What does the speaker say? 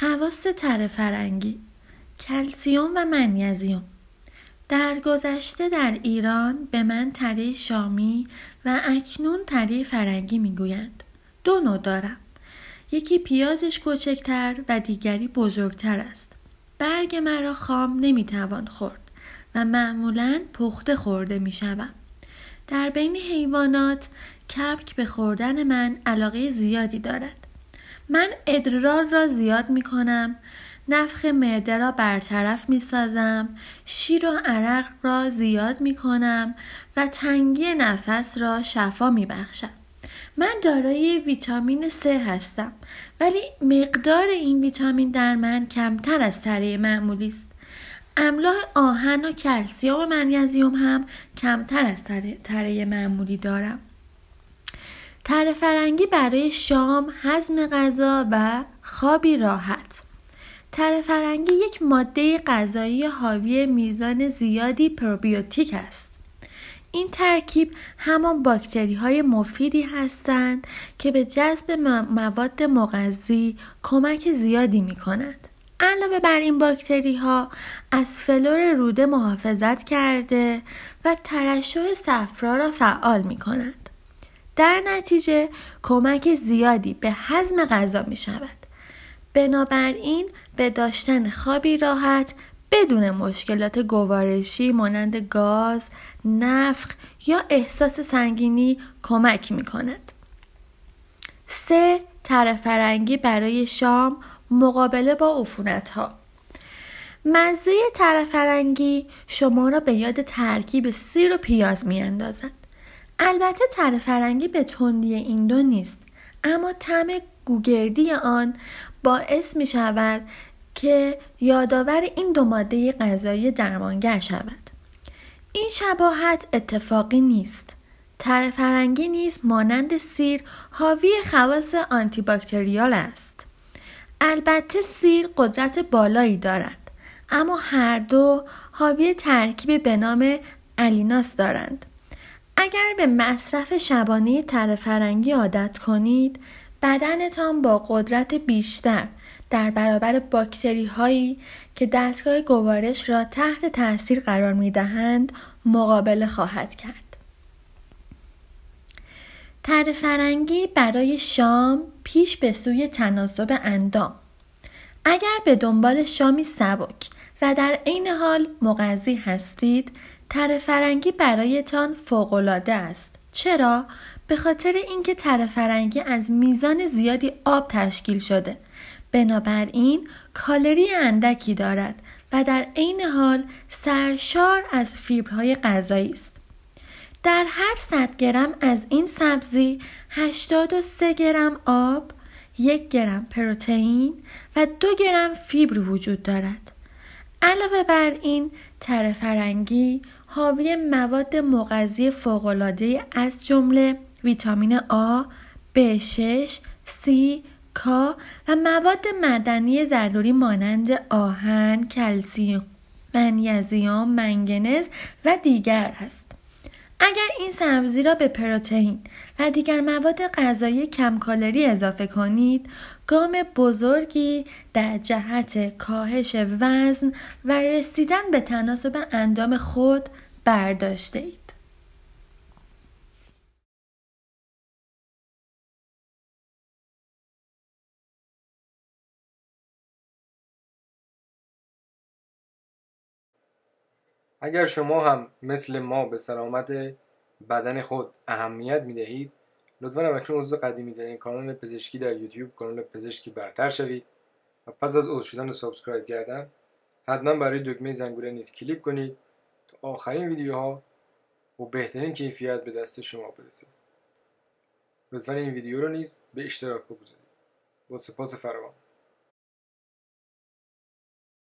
خواست تره فرنگی کلسیوم و منیزیوم در گذشته در ایران به من تره شامی و اکنون تره فرنگی میگویند دو نوع دارم یکی پیازش کوچکتر و دیگری بزرگتر است برگ مرا خام نمیتوان خورد و معمولا پخته خورده میشوم در بین حیوانات کبک به خوردن من علاقه زیادی دارد من ادرار را زیاد می کنم نفخ معده را برطرف می سازم شیر و عرق را زیاد می کنم و تنگی نفس را شفا می بخشم من دارای ویتامین C هستم ولی مقدار این ویتامین در من کمتر از تره معمولی است املاح آهن و کلسیوم و منیزیم هم کمتر از تره معمولی دارم تر فرنگی برای شام، هضم غذا و خوابی راحت تره فرنگی یک ماده غذایی حاوی میزان زیادی پروبیوتیک است. این ترکیب همان باکتری های مفیدی هستند که به جذب مواد مغذی کمک زیادی می کند علاوه بر این باکتری ها از فلور روده محافظت کرده و ترشح صفرا را فعال می کند. در نتیجه کمک زیادی به هضم غذا می شود. بنابراین به داشتن خوابی راحت بدون مشکلات گوارشی مانند گاز، نفخ یا احساس سنگینی کمک می کند. سه ترفرنگی برای شام مقابله با عفونت ها مزه ترفرنگی شما را به یاد ترکیب سیر و پیاز می اندازد. البته تره فرنگی به تندی این دو نیست اما طعم گوگردی آن باعث می شود که یادآور این دو ماده غذایی درمانگر شود این شباهت اتفاقی نیست تره فرنگی نیز مانند سیر حاوی خواص باکتریال است البته سیر قدرت بالایی دارد اما هر دو حاوی ترکیب به نام الیناس دارند اگر به مصرف شبانه تره فرنگی عادت کنید بدنتان با قدرت بیشتر در برابر باکتری هایی که دستگاه گوارش را تحت تاثیر قرار می دهند مقابله خواهد کرد. تر فرنگی برای شام پیش به سوی تناسب اندام اگر به دنبال شامی سبک و در عین حال مغزی هستید تره فرنگی برایتان فوقالعاده است چرا به خاطر اینکه تره فرنگی از میزان زیادی آب تشکیل شده بنابراین کالری اندکی دارد و در عین حال سرشار از فیبرهای غذایی است در هر 100 گرم از این سبزی 83 گرم آب، 1 گرم پروتئین و 2 گرم فیبر وجود دارد. علاوه بر این تره فرنگی حاوی مواد مغذی فوقالعاده از جمله ویتامین آ، B6، C، K و مواد مدنی ضروری مانند آهن، کلسیوم، منیزیم، منگنز و دیگر است. اگر این سبزی را به پروتئین و دیگر مواد غذایی کم کالری اضافه کنید، گام بزرگی در جهت کاهش وزن و رسیدن به تناسب اندام خود برداشته اید. اگر شما هم مثل ما به سلامت بدن خود اهمیت می دهید لطفا هم عضو قدیمی ترین کانال پزشکی در یوتیوب کانال پزشکی برتر شوید و پس از عضو شدن و سابسکرایب کردن حتما برای دکمه زنگوله نیز کلیک کنید تا آخرین ویدیوها و بهترین کیفیت به دست شما برسه لطفا این ویدیو رو نیز به اشتراک بگذارید با سپاس فراوان